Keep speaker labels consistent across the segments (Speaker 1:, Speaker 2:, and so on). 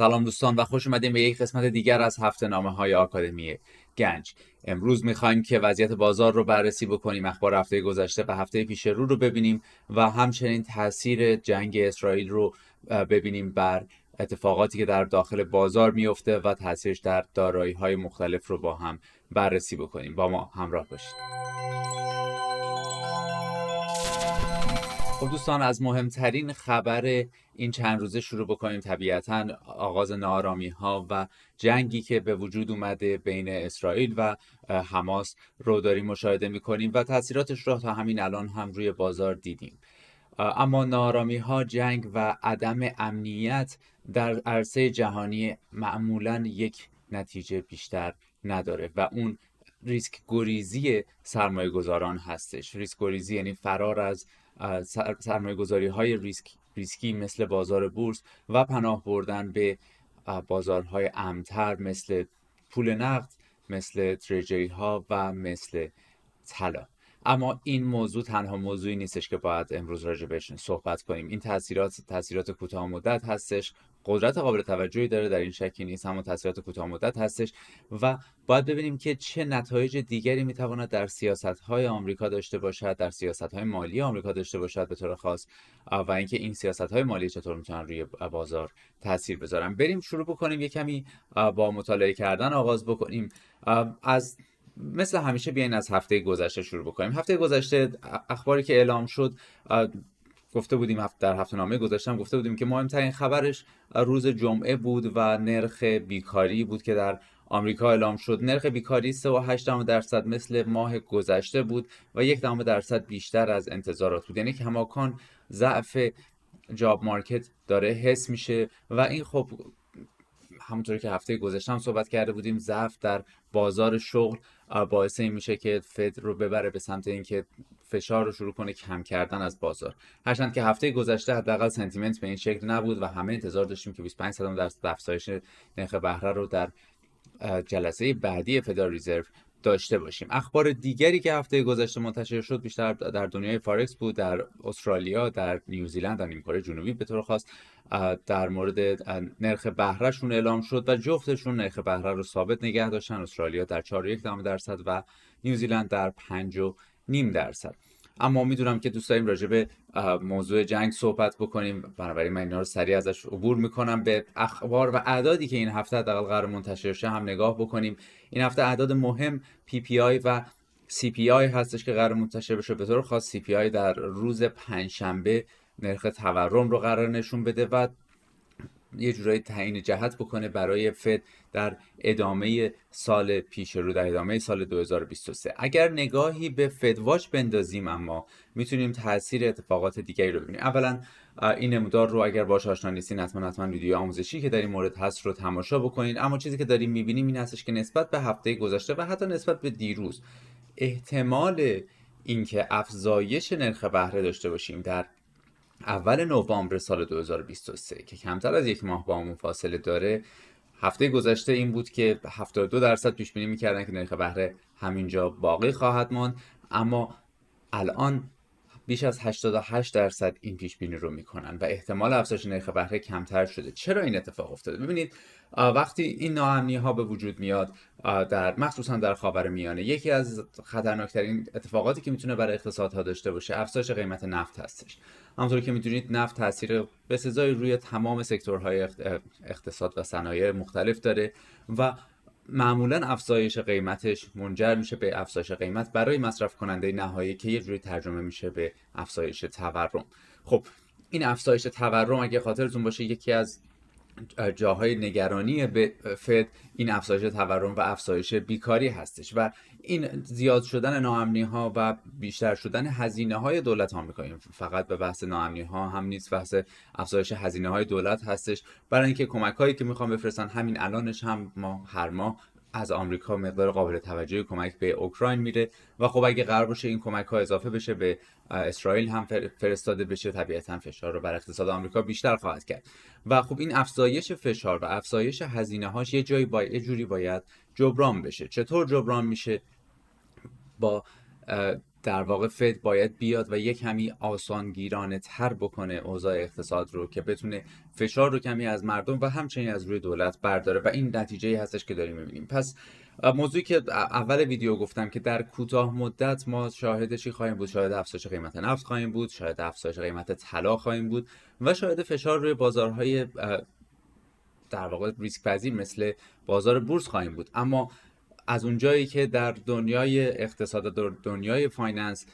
Speaker 1: سلام دوستان و خوش اومدیم به یک قسمت دیگر از هفته نامه های آکادمی گنج امروز میخوایم که وضعیت بازار رو بررسی بکنیم اخبار هفته گذشته و هفته پیش رو رو ببینیم و همچنین تاثیر جنگ اسرائیل رو ببینیم بر اتفاقاتی که در داخل بازار میفته و تاثیرش در دارایی های مختلف رو با هم بررسی بکنیم با ما همراه باشید خب دوستان از مهمترین خبر این چند روزه شروع بکنیم طبیعتا آغاز نارامی ها و جنگی که به وجود اومده بین اسرائیل و حماس رو داریم مشاهده میکنیم و تاثیراتش رو تا همین الان هم روی بازار دیدیم اما نارامی ها جنگ و عدم امنیت در عرصه جهانی معمولا یک نتیجه بیشتر نداره و اون ریسک گریزی سرمایه گذاران هستش ریسک گریزی یعنی فرار از سرمایه گذاری های ریسکی مثل بازار بورس و پناه بردن به بازارهای امتر مثل پول نقد مثل تریجری ها و مثل طلا اما این موضوع تنها موضوعی نیستش که باید امروز راجع بهش صحبت کنیم این تاثیرات تاثیرات کوتاه مدت هستش قدرت قابل توجهی داره در این شکی نیست همون تاثیرات کوتاه مدت هستش و باید ببینیم که چه نتایج دیگری میتواند در سیاست های آمریکا داشته باشد در سیاست های مالی آمریکا داشته باشد به طور خاص و اینکه این سیاست های مالی چطور میتونن روی بازار تاثیر بذارن بریم شروع بکنیم یه کمی با مطالعه کردن آغاز بکنیم از مثل همیشه بیاین از هفته گذشته شروع بکنیم هفته گذشته اخباری که اعلام شد گفته بودیم در هفته نامه گذاشتم گفته بودیم که مهمترین خبرش روز جمعه بود و نرخ بیکاری بود که در آمریکا اعلام شد نرخ بیکاری 3.8 درصد مثل ماه گذشته بود و یک دهم درصد بیشتر از انتظارات بود یعنی که هماکان ضعف جاب مارکت داره حس میشه و این خب همونطوری که هفته گذشته هم صحبت کرده بودیم ضعف در بازار شغل باعث این میشه که فد رو ببره به سمت اینکه فشار رو شروع کنه کم کردن از بازار هرچند که هفته گذشته حداقل سنتیمنت به این شکل نبود و همه انتظار داشتیم که 25 درصد افزایش نرخ بهره رو در جلسه بعدی فدرال رزرو داشته باشیم اخبار دیگری که هفته گذشته منتشر شد بیشتر در دنیای فارکس بود در استرالیا در نیوزیلند در کره جنوبی به طور خاص در مورد نرخ بهرهشون اعلام شد و جفتشون نرخ بهره رو ثابت نگه داشتن استرالیا در 4.1 درصد و نیوزیلند در 5 نیم درصد اما میدونم که دوست داریم راجع به موضوع جنگ صحبت بکنیم بنابراین من اینا رو سریع ازش عبور میکنم به اخبار و اعدادی که این هفته حداقل قرار منتشر شه هم نگاه بکنیم این هفته اعداد مهم پی پی آی و سی پی آی هستش که قرار منتشر بشه به طور خاص سی پی آی در روز پنجشنبه نرخ تورم رو قرار نشون بده و یه جورایی تعیین جهت بکنه برای فد در ادامه سال پیش رو در ادامه سال 2023 اگر نگاهی به واچ بندازیم اما میتونیم تاثیر اتفاقات دیگری رو ببینیم اولا این نمودار رو اگر باش آشنا نیستین حتما حتما ویدیو آموزشی که در این مورد هست رو تماشا بکنین اما چیزی که داریم میبینیم این هستش که نسبت به هفته گذشته و حتی نسبت به دیروز احتمال اینکه افزایش نرخ بهره داشته باشیم در اول نوامبر سال 2023 که کمتر از یک ماه با همون فاصله داره هفته گذشته این بود که 72 درصد پیش بینی میکردن که نرخ بهره همینجا باقی خواهد ماند اما الان بیش از 88 درصد این پیش بینی رو میکنن و احتمال افزایش نرخ بهره کمتر شده چرا این اتفاق افتاده ببینید وقتی این ناامنی ها به وجود میاد در مخصوصا در خاور میانه یکی از خطرناکترین اتفاقاتی که میتونه برای اقتصادها داشته باشه افزایش قیمت نفت هستش همونطور که میدونید نفت تاثیر بسزایی روی تمام سکتورهای اقتصاد و صنایع مختلف داره و معمولا افزایش قیمتش منجر میشه به افزایش قیمت برای مصرف کننده نهایی که یه جوری ترجمه میشه به افزایش تورم خب این افزایش تورم اگه خاطرتون باشه یکی از جاهای نگرانی به فد این افزایش تورم و افزایش بیکاری هستش و این زیاد شدن ناامنی ها و بیشتر شدن هزینه های دولت آمریکا فقط به بحث ناامنی ها هم نیست بحث افزایش هزینه های دولت هستش برای اینکه کمک هایی که میخوام بفرستن همین الانش هم ما هر ماه از آمریکا مقدار قابل توجهی کمک به اوکراین میره و خب اگه قرار باشه این کمک ها اضافه بشه به اسرائیل هم فرستاده بشه طبیعتا فشار رو بر اقتصاد آمریکا بیشتر خواهد کرد و خب این افزایش فشار و افزایش هزینه هاش یه جایی باید یه جوری باید جبران بشه چطور جبران میشه با در واقع فد باید بیاد و یک کمی آسانگیرانه تر بکنه اوضاع اقتصاد رو که بتونه فشار رو کمی از مردم و همچنین از روی دولت برداره و این نتیجه هستش که داریم میبینیم پس موضوعی که اول ویدیو گفتم که در کوتاه مدت ما شاهد چی خواهیم بود شاهد افزایش قیمت نفت خواهیم بود شاهد افزایش قیمت طلا خواهیم بود و شاهد فشار روی بازارهای در واقع ریسک پذیر مثل بازار بورس خواهیم بود اما از اونجایی که در دنیای اقتصاد در دنیای فایننس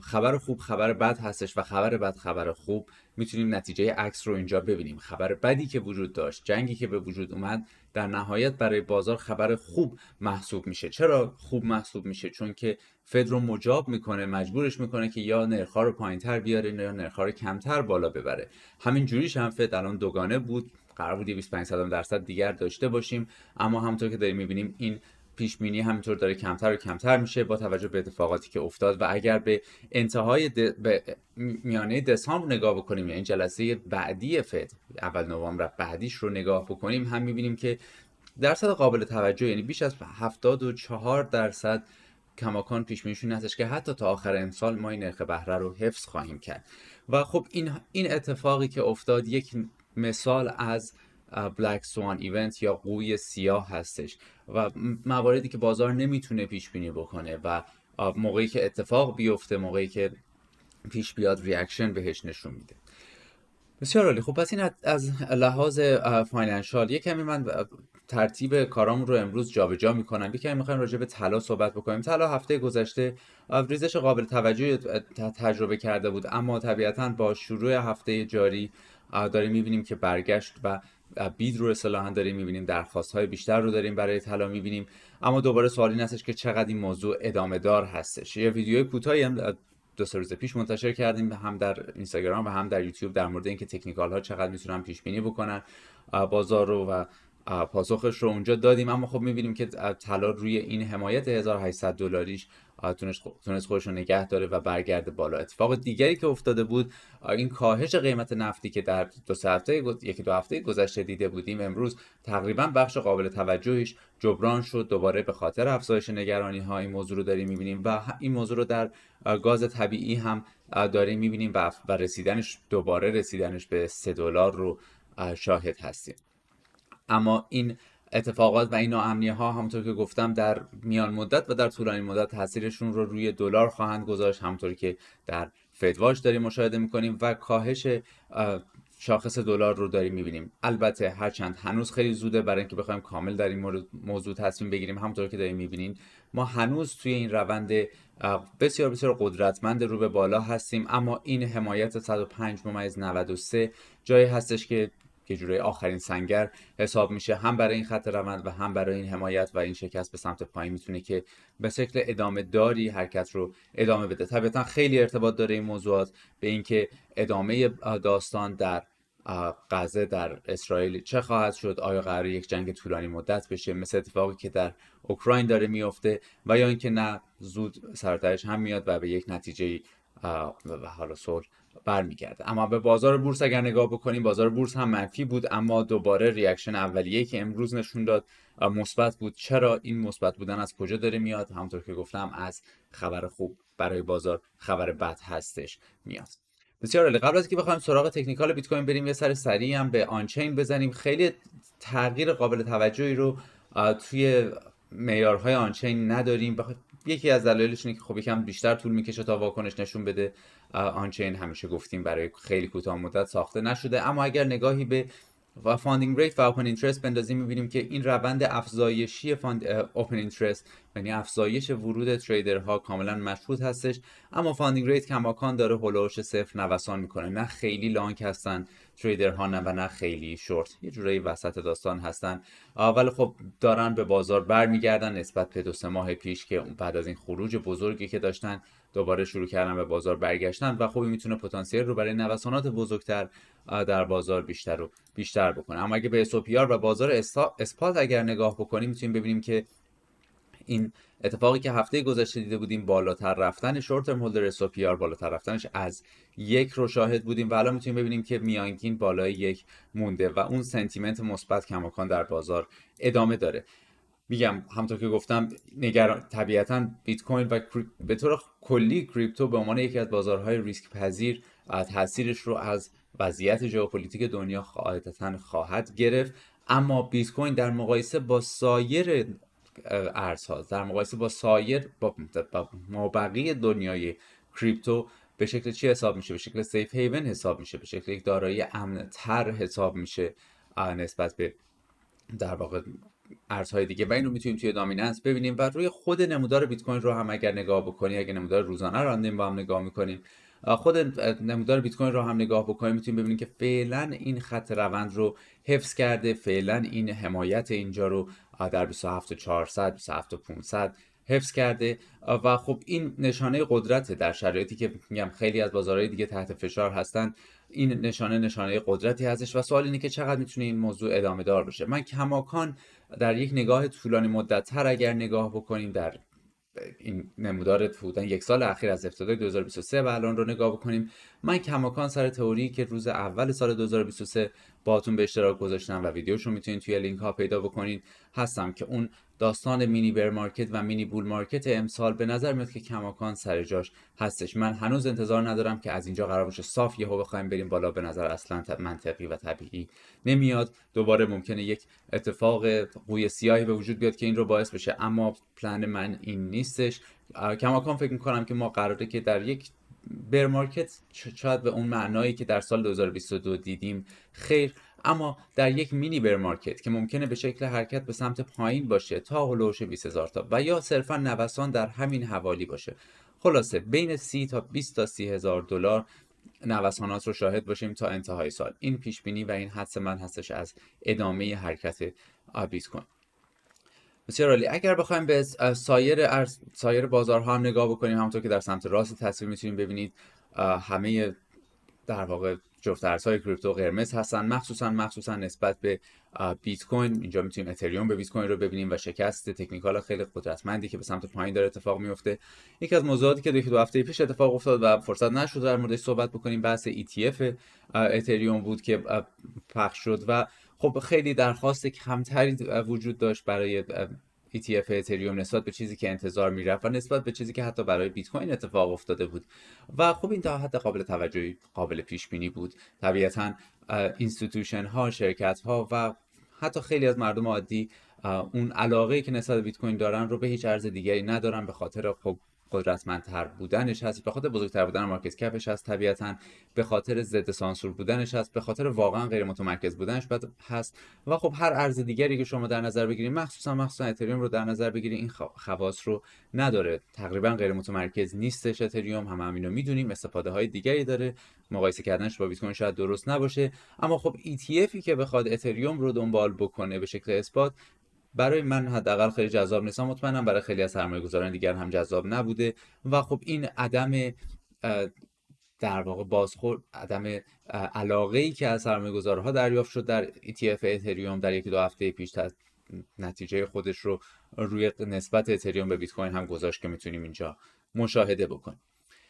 Speaker 1: خبر خوب خبر بد هستش و خبر بد خبر خوب میتونیم نتیجه عکس رو اینجا ببینیم خبر بدی که وجود داشت جنگی که به وجود اومد در نهایت برای بازار خبر خوب محسوب میشه چرا خوب محسوب میشه چون که فد رو مجاب میکنه مجبورش میکنه که یا نرخها رو پایینتر بیاره یا نرخها رو کمتر بالا ببره همین جوریش هم فد الان دوگانه بود قرار بود 25 درصد دیگر داشته باشیم اما همونطور که داریم میبینیم این پیش بینی همینطور داره کمتر و کمتر میشه با توجه به اتفاقاتی که افتاد و اگر به انتهای به میانه دسامبر نگاه بکنیم این یعنی جلسه بعدی فد اول نوامبر بعدیش رو نگاه بکنیم هم میبینیم که درصد قابل توجه یعنی بیش از 74 درصد کماکان پیش بینیشون هستش که حتی تا آخر امسال ما این نرخ بهره رو حفظ خواهیم کرد و خب این این اتفاقی که افتاد یک مثال از بلک سوان ایونت یا قوی سیاه هستش و مواردی که بازار نمیتونه پیش بینی بکنه و موقعی که اتفاق بیفته موقعی که پیش بیاد ریاکشن بهش نشون میده بسیار عالی خب پس این از لحاظ فاینانشال یه کمی من ترتیب کارام رو امروز جابجا میکنم بی کمی میخوایم راجع به طلا صحبت بکنیم طلا هفته گذشته ریزش قابل توجه تجربه کرده بود اما طبیعتا با شروع هفته جاری داریم میبینیم که برگشت و بید رو اصلاحا داریم میبینیم درخواست های بیشتر رو داریم برای طلا میبینیم اما دوباره سوالی این هستش که چقدر این موضوع ادامه دار هستش یه ویدیو کوتاهی هم دو سه روز پیش منتشر کردیم هم در اینستاگرام و هم در یوتیوب در مورد اینکه تکنیکال ها چقدر میتونن پیش بینی بکنن بازار رو و پاسخش رو اونجا دادیم اما خب میبینیم که طلا روی این حمایت 1800 دلاریش آره، تونست خودش رو نگه داره و برگرده بالا اتفاق دیگری که افتاده بود این کاهش قیمت نفتی که در دو هفته یکی دو هفته گذشته دیده بودیم امروز تقریبا بخش قابل توجهش جبران شد دوباره به خاطر افزایش نگرانی ها این موضوع رو داریم میبینیم و این موضوع رو در گاز طبیعی هم داریم میبینیم و رسیدنش دوباره رسیدنش به 3 دلار رو شاهد هستیم اما این اتفاقات و این ناامنی ها همونطور که گفتم در میان مدت و در طولانی مدت تاثیرشون رو روی دلار خواهند گذاشت همونطور که در فدواش داریم مشاهده میکنیم و کاهش شاخص دلار رو داریم میبینیم البته هرچند هنوز خیلی زوده برای اینکه بخوایم کامل در این مورد موضوع تصمیم بگیریم همونطور که داریم میبینیم ما هنوز توی این روند بسیار بسیار قدرتمند رو به بالا هستیم اما این حمایت 105 ممیز 93 جایی هستش که که جوره آخرین سنگر حساب میشه هم برای این خط روند و هم برای این حمایت و این شکست به سمت پایین میتونه که به شکل ادامه داری حرکت رو ادامه بده طبیعتا خیلی ارتباط داره این موضوعات به اینکه ادامه داستان در غزه در اسرائیل چه خواهد شد آیا قرار یک جنگ طولانی مدت بشه مثل اتفاقی که در اوکراین داره میفته و یا اینکه نه زود سرتاش هم میاد و به یک نتیجه و حالا صلح برمیگرده اما به بازار بورس اگر نگاه بکنیم بازار بورس هم منفی بود اما دوباره ریاکشن اولیه که امروز نشون داد مثبت بود چرا این مثبت بودن از کجا داره میاد همونطور که گفتم از خبر خوب برای بازار خبر بد هستش میاد بسیار عالی قبل از که بخوایم سراغ تکنیکال بیت کوین بریم یه سر سریع هم به آنچین بزنیم خیلی تغییر قابل توجهی رو توی معیارهای آنچین نداریم یکی از دلایلش اینه که خب یکم بیشتر طول میکشه تا واکنش نشون بده آنچین همیشه گفتیم برای خیلی کوتاه مدت ساخته نشده اما اگر نگاهی به و فاندینگ ریت و اوپن اینترست بندازیم میبینیم که این روند افزایشی فاند اوپن اینترست یعنی افزایش ورود تریدرها کاملا مشهود هستش اما فاندینگ ریت کماکان داره هولوش صفر نوسان میکنه نه خیلی لانگ هستن تریدرها نه و نه خیلی شورت یه جورایی وسط داستان هستن اول خب دارن به بازار برمیگردن نسبت به دو سه ماه پیش که بعد از این خروج بزرگی که داشتن دوباره شروع کردن به بازار برگشتن و خوبی میتونه پتانسیل رو برای نوسانات بزرگتر در بازار بیشتر بیشتر بکنه اما اگه به اسوپیار و بازار اسپات اگر نگاه بکنیم میتونیم ببینیم که این اتفاقی که هفته گذشته دیده بودیم بالاتر رفتن شورت ترم هولدر اس بالاتر رفتنش از یک رو شاهد بودیم و الان میتونیم ببینیم که میانگین بالای یک مونده و اون سنتیمنت مثبت کماکان در بازار ادامه داره میگم همونطور که گفتم نگران طبیعتا بیت کوین و به طور کلی کریپتو به عنوان یکی از بازارهای ریسک پذیر تاثیرش رو از وضعیت ژئوپلیتیک دنیا قاعدتا خواهد گرفت اما بیت کوین در مقایسه با سایر ارزها در مقایسه با سایر با مابقی دنیای کریپتو به شکل چی حساب میشه به شکل سیف هیون حساب میشه به شکل یک دارایی امنتر حساب میشه نسبت به در واقع ارزهای دیگه و اینو میتونیم توی دامیننس ببینیم و روی خود نمودار بیت کوین رو هم اگر نگاه بکنیم اگر نمودار روزانه رو با هم نگاه میکنیم خود نمودار بیت کوین رو هم نگاه بکنیم میتونیم ببینیم که فعلا این خط روند رو حفظ کرده فعلا این حمایت اینجا رو در 27400 27500 حفظ کرده و خب این نشانه قدرت در شرایطی که میگم خیلی از بازارهای دیگه تحت فشار هستن این نشانه نشانه قدرتی هستش و سوال اینه که چقدر میتونه این موضوع ادامه دار بشه من کماکان در یک نگاه طولانی مدت تر اگر نگاه بکنیم در این نمودار فودن یک سال اخیر از ابتدای 2023 و الان رو نگاه بکنیم من کماکان سر تئوری که روز اول سال 2023 باهاتون به اشتراک گذاشتم و ویدیوش رو میتونید توی لینک ها پیدا بکنید هستم که اون داستان مینی بر مارکت و مینی بول مارکت امسال به نظر میاد که کماکان سر جاش هستش من هنوز انتظار ندارم که از اینجا قرار باشه صاف یهو بخوایم بریم بالا به نظر اصلا منطقی و طبیعی نمیاد دوباره ممکنه یک اتفاق قوی سیاهی به وجود بیاد که این رو باعث بشه اما پلن من این نیستش کماکان فکر کنم که ما قراره که در یک بر مارکت شاید به اون معنایی که در سال 2022 دیدیم خیر اما در یک مینی بر مارکت که ممکنه به شکل حرکت به سمت پایین باشه تا هلوش هزار تا و یا صرفا نوسان در همین حوالی باشه خلاصه بین 30 تا 20 تا 30 هزار دلار نوسانات رو شاهد باشیم تا انتهای سال این پیش بینی و این حدث من هستش از ادامه حرکت بیت کوین بسیار عالی اگر بخوایم به سایر ارز، سایر بازارها هم نگاه بکنیم همونطور که در سمت راست تصویر میتونیم ببینید همه در واقع جفت ارزهای کریپتو قرمز هستن مخصوصا مخصوصا نسبت به بیت کوین اینجا میتونیم اتریوم به بیت کوین رو ببینیم و شکست تکنیکال خیلی قدرتمندی که به سمت پایین داره اتفاق میفته یکی از موضوعاتی که دو هفته پیش اتفاق افتاد و فرصت نشد در موردش صحبت بکنیم بحث ETF اتریوم بود که پخش شد و خب خیلی درخواست کمتری وجود داشت برای e ETF اتریوم نسبت به چیزی که انتظار رفت و نسبت به چیزی که حتی برای بیت کوین اتفاق افتاده بود و خب این تا حد قابل توجهی قابل پیش بینی بود طبیعتا اینستیتوشن ها شرکت ها و حتی خیلی از مردم عادی اون علاقه که نسبت بیت کوین دارن رو به هیچ ارز دیگری ندارن به خاطر خب قدرتمندتر بودنش هست به خاطر بزرگتر بودن مارکت کپش هست طبیعتا به خاطر ضد سانسور بودنش هست به خاطر واقعا غیر متمرکز بودنش بعد هست و خب هر ارز دیگری که شما در نظر بگیرید مخصوصا مخصوصا اتریوم رو در نظر بگیرید این خواص رو نداره تقریبا غیر متمرکز نیستش اتریوم هم همین رو میدونیم استفاده های دیگری داره مقایسه کردنش با بیت کوین شاید درست نباشه اما خب ETFی که بخواد اتریوم رو دنبال بکنه به شکل اثبات برای من حداقل خیلی جذاب نیست مطمئنم برای خیلی از سرمایه گذاران دیگر هم جذاب نبوده و خب این عدم در واقع بازخورد عدم علاقه ای که از سرمایه گذارها دریافت شد در e ETF اتریوم در یکی دو هفته پیش نتیجه خودش رو روی نسبت اتریوم به بیت کوین هم گذاشت که میتونیم اینجا مشاهده بکنیم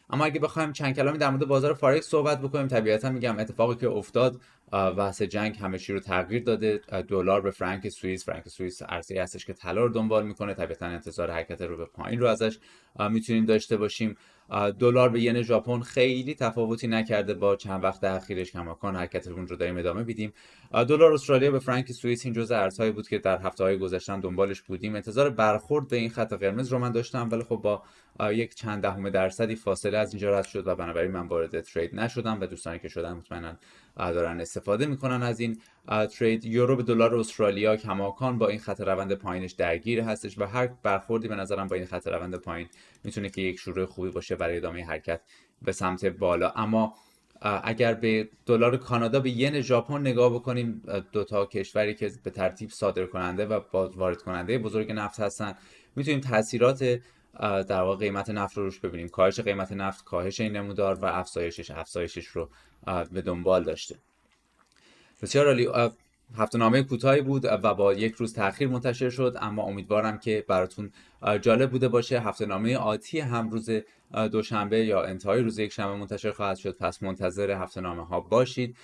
Speaker 1: اما اگه بخوایم چند کلامی در مورد بازار فارکس صحبت بکنیم طبیعتا میگم اتفاقی که افتاد واسه جنگ همه چی رو تغییر داده دلار به فرانک سوئیس فرانک سوئیس ارزی هستش که طلا رو دنبال میکنه طبیعتا انتظار حرکت رو به پایین رو ازش میتونیم داشته باشیم دلار به ین ژاپن خیلی تفاوتی نکرده با چند وقت اخیرش کماکان حرکت اون رو داریم ادامه میدیم دلار استرالیا به فرانک سوئیس این جزء ارزهایی بود که در هفته های گذشتن دنبالش بودیم انتظار برخورد به این خط قرمز رو من داشتم ولی خب با یک چند دهم درصدی فاصله از اینجا رد شد و بنابراین من وارد ترید نشدم و دوستانی که شدن مطمئنا دارن استفاده میکنن از این ترید یورو به دلار استرالیا کماکان با این خط روند پایینش درگیر هستش و هر برخوردی به نظرم با این خط روند پایین میتونه که یک شروع خوبی باشه برای ادامه حرکت به سمت بالا اما اگر به دلار کانادا به ین ژاپن نگاه بکنیم دو تا کشوری که به ترتیب صادر کننده و وارد کننده بزرگ نفت هستن میتونیم تاثیرات در واقع قیمت نفت رو روش ببینیم کاهش قیمت نفت کاهش این نمودار و افزایشش افزایشش رو به دنبال داشته بسیار عالی هفته نامه کوتاهی بود و با یک روز تاخیر منتشر شد اما امیدوارم که براتون جالب بوده باشه هفته نامه آتی هم روز دوشنبه یا انتهای روز یک شنبه منتشر خواهد شد پس منتظر هفته نامه ها باشید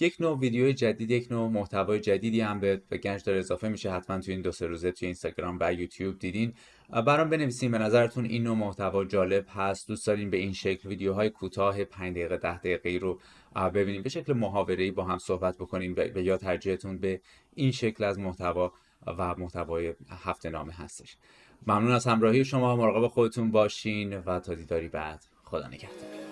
Speaker 1: یک نوع ویدیو جدید یک نوع محتوای جدیدی هم به, گنج داره اضافه میشه حتما توی این دو سه روزه توی اینستاگرام و یوتیوب دیدین برام بنویسین به نظرتون این نوع محتوا جالب هست دوست دارین به این شکل ویدیوهای کوتاه 5 دقیقه 10 دقیقه رو ببینیم به شکل محاوره با هم صحبت بکنیم و یا ترجیحتون به این شکل از محتوا و محتوای هفته نامه هستش ممنون از همراهی شما مراقب خودتون باشین و تا دیداری بعد خدا نگهدار